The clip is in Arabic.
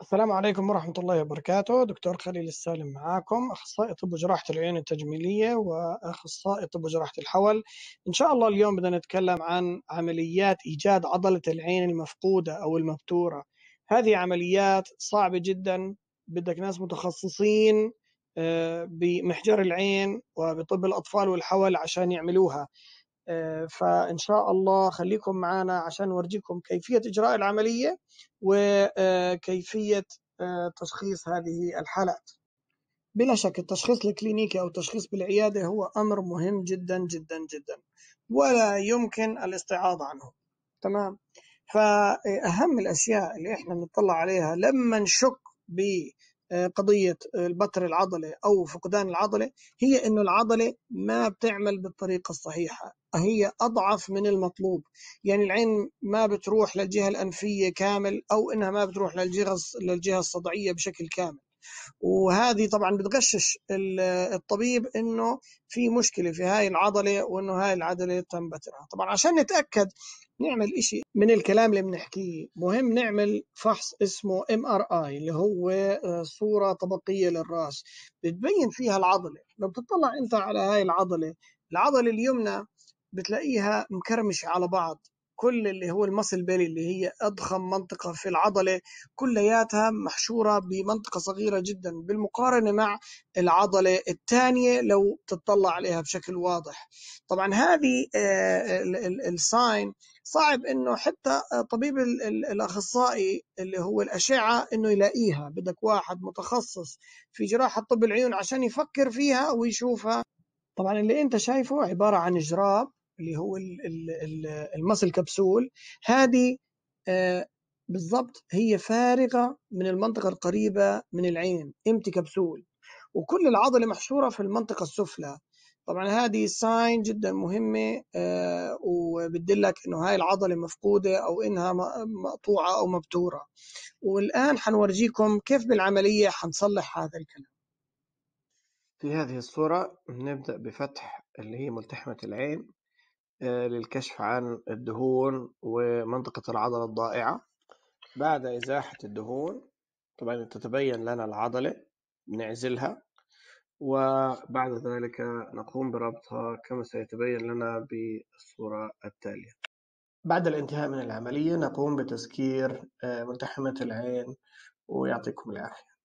السلام عليكم ورحمة الله وبركاته دكتور خليل السالم معاكم أخصائي طب وجراحة العيون التجميلية وأخصائي طب وجراحة الحول إن شاء الله اليوم بدنا نتكلم عن عمليات إيجاد عضلة العين المفقودة أو المبتورة هذه عمليات صعبة جدا بدك ناس متخصصين آه، بمحجر العين وبطب الأطفال والحول عشان يعملوها آه، فإن شاء الله خليكم معنا عشان نورجيكم كيفية إجراء العملية وكيفية آه، تشخيص هذه الحالات بلا شك التشخيص الكلينيكي أو التشخيص بالعيادة هو أمر مهم جدا جدا جدا ولا يمكن الاستعاضة عنه تمام فأهم الأشياء اللي إحنا بنطلع عليها لما نشك ب آه، قضية البتر العضلة أو فقدان العضلة هي أنه العضلة ما بتعمل بالطريقة الصحيحة هي أضعف من المطلوب يعني العين ما بتروح للجهة الأنفية كامل أو أنها ما بتروح للجهة الصدعية بشكل كامل وهذه طبعا بتغشش الطبيب انه في مشكله في هاي العضله وانه هاي العضله تم بترها طبعا عشان نتاكد نعمل شيء من الكلام اللي بنحكيه مهم نعمل فحص اسمه ام ار اي اللي هو آه، صوره طبقيه للراس بتبين فيها العضله لو بتطلع انت على هاي العضله العضله اليمنى بتلاقيها مكرمشه على بعض كل اللي هو المسل بيلي اللي هي أضخم منطقة في العضلة كلياتها محشورة بمنطقة صغيرة جدا بالمقارنة مع العضلة الثانية لو تطلع عليها بشكل واضح طبعا هذه آه، الساين صعب انه حتى طبيب الاخصائي اللي هو الاشعه انه يلاقيها بدك واحد متخصص في جراحه طب العيون عشان يفكر فيها ويشوفها طبعا اللي انت شايفه عباره عن جراب اللي هو المسل كبسول هذه آه، بالضبط هي فارغة من المنطقة القريبة من العين امتي كبسول وكل العضلة محشورة في المنطقة السفلى طبعا هذه ساين جدا مهمة آه، وبتدلك انه هاي العضلة مفقودة او انها مقطوعة او مبتورة والان حنورجيكم كيف بالعملية حنصلح هذا الكلام في هذه الصورة نبدأ بفتح اللي هي ملتحمة العين آه، للكشف عن الدهون ومنطقة العضلة الضائعة بعد إزاحة الدهون طبعا تتبين لنا العضلة نعزلها وبعد ذلك نقوم بربطها كما سيتبين لنا بالصورة التالية بعد الانتهاء من العملية نقوم بتسكير آه، ملتحمة العين ويعطيكم العافية